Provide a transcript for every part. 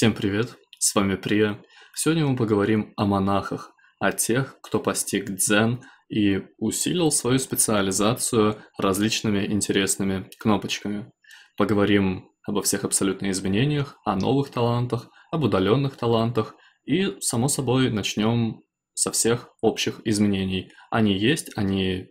Всем привет, с вами Прия. Сегодня мы поговорим о монахах, о тех, кто постиг дзен и усилил свою специализацию различными интересными кнопочками. Поговорим обо всех абсолютных изменениях, о новых талантах, об удаленных талантах и, само собой, начнем со всех общих изменений. Они есть, они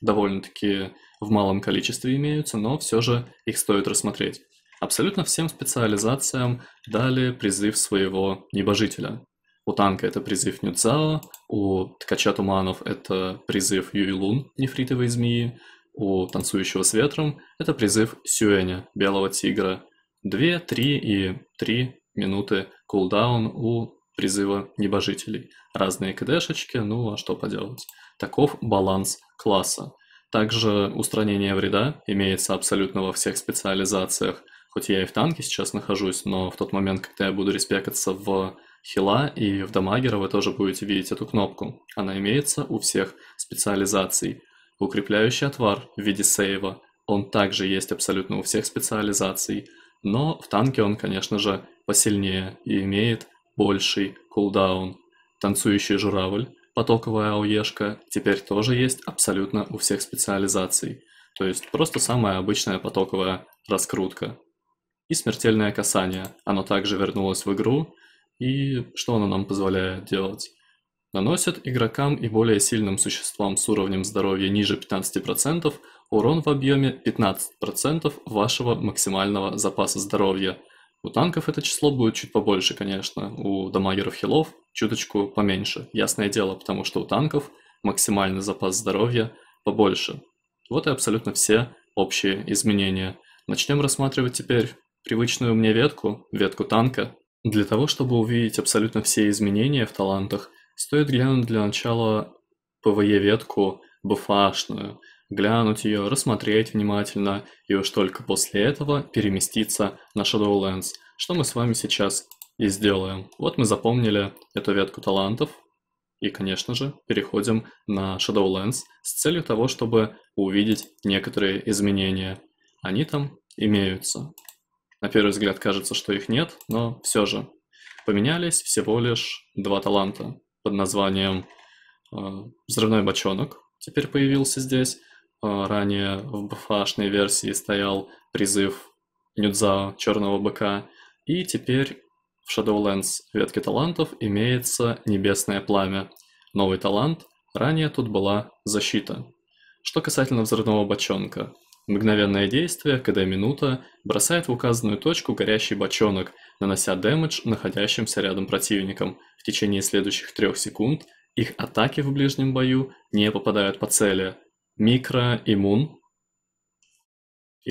довольно-таки в малом количестве имеются, но все же их стоит рассмотреть. Абсолютно всем специализациям дали призыв своего небожителя. У танка это призыв Нюцао, у ткача туманов это призыв Юйлун, нефритовой змеи, у танцующего с ветром это призыв Сюэня, белого тигра. Две, три и три минуты кулдаун у призыва небожителей. Разные кдшечки, ну а что поделать. Таков баланс класса. Также устранение вреда имеется абсолютно во всех специализациях – Хоть я и в танке сейчас нахожусь, но в тот момент, когда я буду респекаться в хила и в дамагера, вы тоже будете видеть эту кнопку. Она имеется у всех специализаций. Укрепляющий отвар в виде сейва, он также есть абсолютно у всех специализаций, но в танке он, конечно же, посильнее и имеет больший кулдаун. Танцующий журавль, потоковая ауешка, теперь тоже есть абсолютно у всех специализаций. То есть просто самая обычная потоковая раскрутка и смертельное касание. Оно также вернулось в игру, и что оно нам позволяет делать? Наносит игрокам и более сильным существам с уровнем здоровья ниже 15% урон в объеме 15% вашего максимального запаса здоровья. У танков это число будет чуть побольше, конечно, у дамагеров хилов чуточку поменьше. Ясное дело, потому что у танков максимальный запас здоровья побольше. Вот и абсолютно все общие изменения. Начнем рассматривать теперь привычную мне ветку, ветку танка. Для того, чтобы увидеть абсолютно все изменения в талантах, стоит глянуть для начала ПВЕ-ветку БФАшную, глянуть ее, рассмотреть внимательно, и уж только после этого переместиться на Shadowlands, что мы с вами сейчас и сделаем. Вот мы запомнили эту ветку талантов, и, конечно же, переходим на Shadowlands с целью того, чтобы увидеть некоторые изменения. Они там имеются. На первый взгляд кажется, что их нет, но все же поменялись всего лишь два таланта под названием э, взрывной бочонок. Теперь появился здесь. Э, ранее в бфашной версии стоял призыв Нюдзао Черного Быка. И теперь в Shadowlands ветке талантов имеется Небесное Пламя. Новый талант. Ранее тут была защита. Что касательно взрывного бочонка, Мгновенное действие, когда минута, бросает в указанную точку горящий бочонок, нанося дэмэдж находящимся рядом противникам. В течение следующих трех секунд их атаки в ближнем бою не попадают по цели. Микро, Или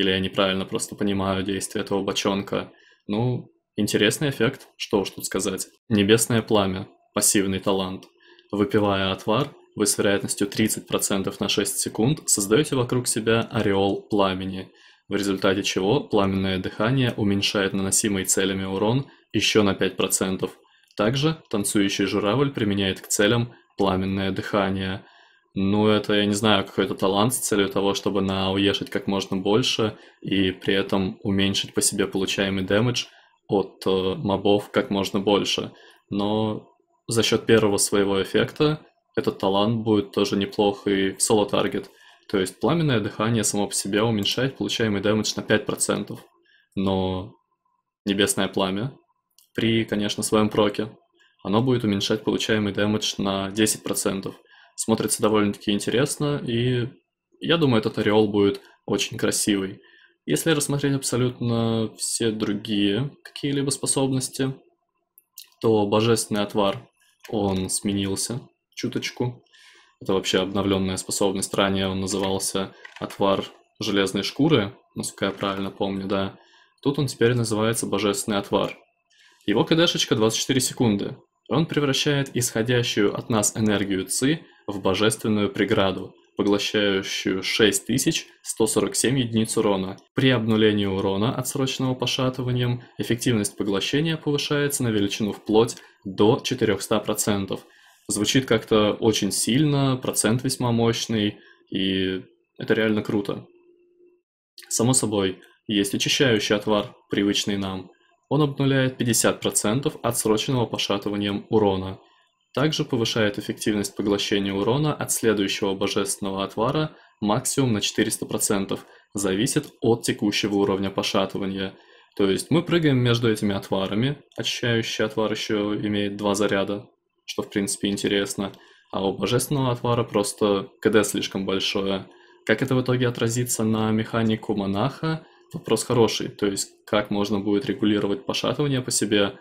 я неправильно просто понимаю действие этого бочонка. Ну, интересный эффект, что уж тут сказать. Небесное пламя, пассивный талант. Выпивая отвар, вы с вероятностью 30% на 6 секунд создаете вокруг себя ореол пламени, в результате чего пламенное дыхание уменьшает наносимый целями урон еще на 5%. Также танцующий журавль применяет к целям пламенное дыхание. Ну, это, я не знаю, какой-то талант с целью того, чтобы науешить как можно больше и при этом уменьшить по себе получаемый дэмэдж от э, мобов как можно больше. Но за счет первого своего эффекта этот талант будет тоже неплох и в соло-таргет. То есть пламенное дыхание само по себе уменьшает получаемый дэмэдж на 5%. Но небесное пламя при, конечно, своем проке, оно будет уменьшать получаемый дэмэдж на 10%. Смотрится довольно-таки интересно, и я думаю, этот ореол будет очень красивый. Если рассмотреть абсолютно все другие какие-либо способности, то божественный отвар, он сменился – чуточку. Это вообще обновленная способность. Ранее он назывался «Отвар железной шкуры», насколько я правильно помню, да. Тут он теперь называется «Божественный отвар». Его кдшечка 24 секунды. Он превращает исходящую от нас энергию ЦИ в божественную преграду, поглощающую 6147 единиц урона. При обнулении урона отсроченного пошатыванием эффективность поглощения повышается на величину вплоть до 400%, звучит как-то очень сильно, процент весьма мощный, и это реально круто. Само собой, есть очищающий отвар, привычный нам. Он обнуляет 50% от срочного пошатыванием урона. Также повышает эффективность поглощения урона от следующего божественного отвара максимум на 400%, зависит от текущего уровня пошатывания. То есть мы прыгаем между этими отварами, очищающий отвар еще имеет два заряда, что в принципе интересно. А у божественного отвара просто КД слишком большое. Как это в итоге отразится на механику монаха? Вопрос хороший. То есть как можно будет регулировать пошатывание по себе,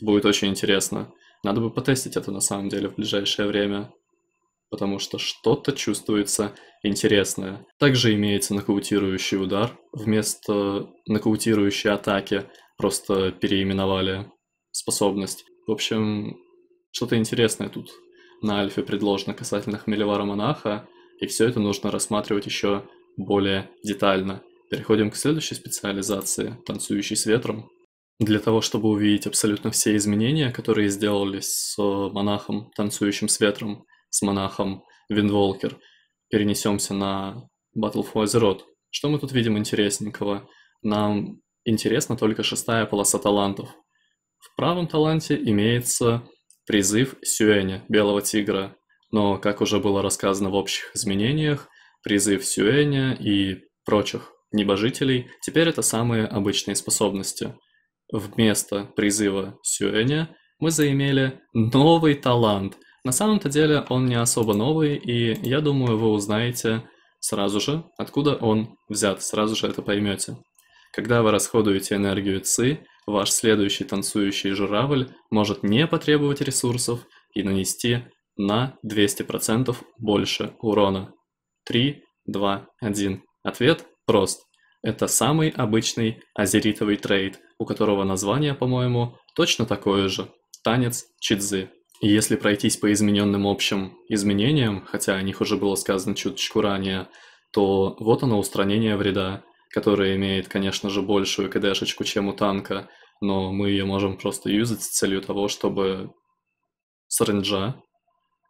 будет очень интересно. Надо бы потестить это на самом деле в ближайшее время, потому что что-то чувствуется интересное. Также имеется нокаутирующий удар. Вместо нокаутирующей атаки просто переименовали способность. В общем, что-то интересное тут на Альфе предложено касательно Хмелевара Монаха, и все это нужно рассматривать еще более детально. Переходим к следующей специализации «Танцующий с ветром». Для того, чтобы увидеть абсолютно все изменения, которые сделались с э, монахом, танцующим с ветром, с монахом Виндволкер, перенесемся на Battle for Azeroth. Что мы тут видим интересненького? Нам интересна только шестая полоса талантов. В правом таланте имеется Призыв Сюэня, Белого Тигра. Но, как уже было рассказано в общих изменениях, призыв Сюэня и прочих небожителей теперь это самые обычные способности. Вместо призыва Сюэня мы заимели новый талант. На самом-то деле он не особо новый, и я думаю, вы узнаете сразу же, откуда он взят, сразу же это поймете. Когда вы расходуете энергию ЦИ, Ваш следующий танцующий журавль может не потребовать ресурсов и нанести на 200% больше урона. 3, 2, 1. Ответ прост. Это самый обычный азеритовый трейд, у которого название, по-моему, точно такое же – танец чидзы. И если пройтись по измененным общим изменениям, хотя о них уже было сказано чуточку ранее, то вот оно устранение вреда, которая имеет, конечно же, большую кдэшечку, чем у танка, но мы ее можем просто юзать с целью того, чтобы с ренджа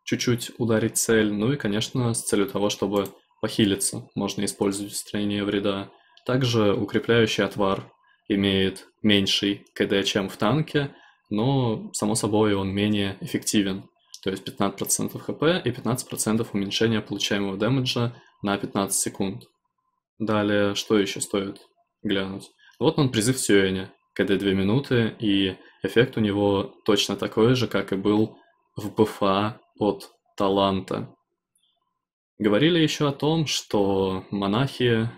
чуть-чуть ударить цель, ну и, конечно, с целью того, чтобы похилиться, можно использовать устранение вреда. Также укрепляющий отвар имеет меньший КД, чем в танке, но, само собой, он менее эффективен. То есть 15% ХП и 15% уменьшения получаемого дэмэджа на 15 секунд. Далее, что еще стоит глянуть? Вот он призыв Сюэня, КД 2 минуты, и эффект у него точно такой же, как и был в БФА от таланта. Говорили еще о том, что монахи,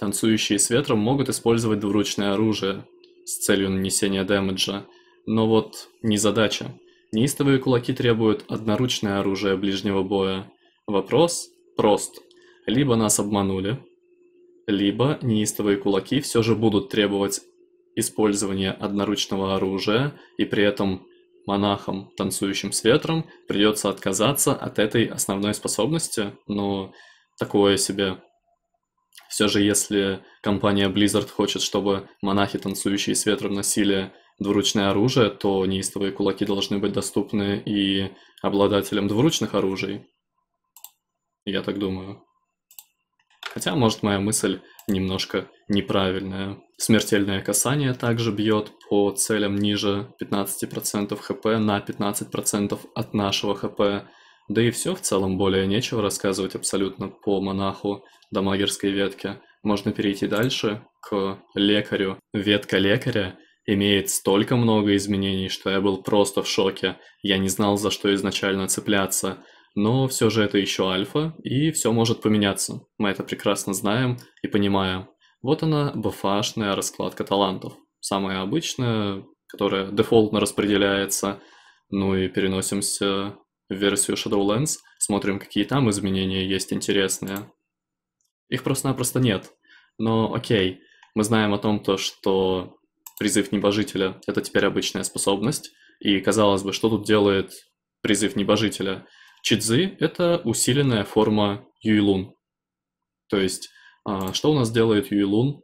танцующие с ветром, могут использовать двуручное оружие с целью нанесения дэмэджа. Но вот не задача. Неистовые кулаки требуют одноручное оружие ближнего боя. Вопрос прост. Либо нас обманули, либо неистовые кулаки все же будут требовать использования одноручного оружия, и при этом монахам, танцующим с ветром, придется отказаться от этой основной способности, но такое себе. Все же, если компания Blizzard хочет, чтобы монахи, танцующие с ветром, носили двуручное оружие, то неистовые кулаки должны быть доступны и обладателям двуручных оружий. Я так думаю. Хотя, может, моя мысль немножко неправильная. Смертельное касание также бьет по целям ниже 15% хп на 15% от нашего хп. Да и все в целом более нечего рассказывать абсолютно по монаху дамагерской ветке. Можно перейти дальше к лекарю. Ветка лекаря имеет столько много изменений, что я был просто в шоке. Я не знал, за что изначально цепляться но все же это еще альфа, и все может поменяться. Мы это прекрасно знаем и понимаем. Вот она, бафашная раскладка талантов. Самая обычная, которая дефолтно распределяется. Ну и переносимся в версию Shadowlands, смотрим, какие там изменения есть интересные. Их просто-напросто нет. Но окей, мы знаем о том, то, что призыв небожителя — это теперь обычная способность, и, казалось бы, что тут делает призыв небожителя — Чидзи – это усиленная форма Юйлун. То есть, а, что у нас делает Юйлун?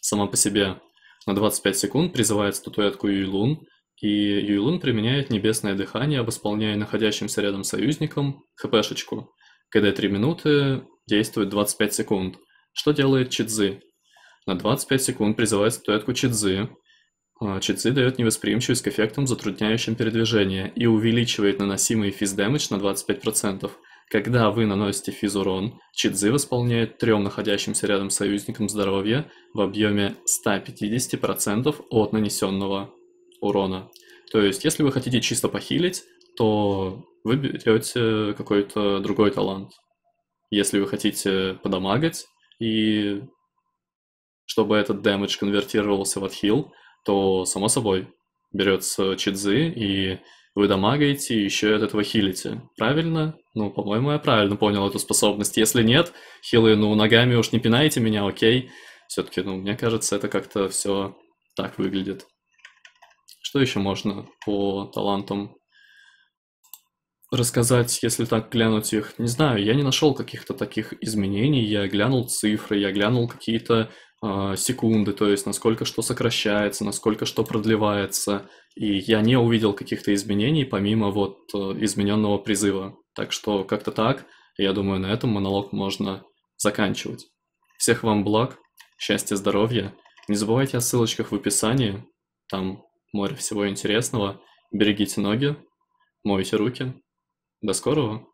Сама по себе на 25 секунд призывает статуэтку Юйлун, и Юйлун применяет небесное дыхание, восполняя находящимся рядом союзником хпшечку. КД 3 минуты действует 25 секунд. Что делает Чидзи? На 25 секунд призывает статуэтку Чидзи, а, Чицы дает невосприимчивость к эффектам, затрудняющим передвижение, и увеличивает наносимый физ дэмэдж на 25%. Когда вы наносите физурон, урон, восполняет трем находящимся рядом союзникам здоровья в объеме 150% от нанесенного урона. То есть, если вы хотите чисто похилить, то вы берете какой-то другой талант. Если вы хотите подамагать и чтобы этот дэмэдж конвертировался в отхил, то, само собой, берется чидзы, и вы дамагаете, и еще от этого хилите. Правильно? Ну, по-моему, я правильно понял эту способность. Если нет, хилы, ну, ногами уж не пинайте меня, окей. Все-таки, ну, мне кажется, это как-то все так выглядит. Что еще можно по талантам рассказать, если так глянуть их? Не знаю, я не нашел каких-то таких изменений. Я глянул цифры, я глянул какие-то а, секунды, то есть насколько что сокращается, насколько что продлевается. И я не увидел каких-то изменений помимо вот э, измененного призыва. Так что как-то так. Я думаю, на этом монолог можно заканчивать. Всех вам благ, счастья, здоровья. Не забывайте о ссылочках в описании. Там море всего интересного. Берегите ноги, мойте руки. До скорого!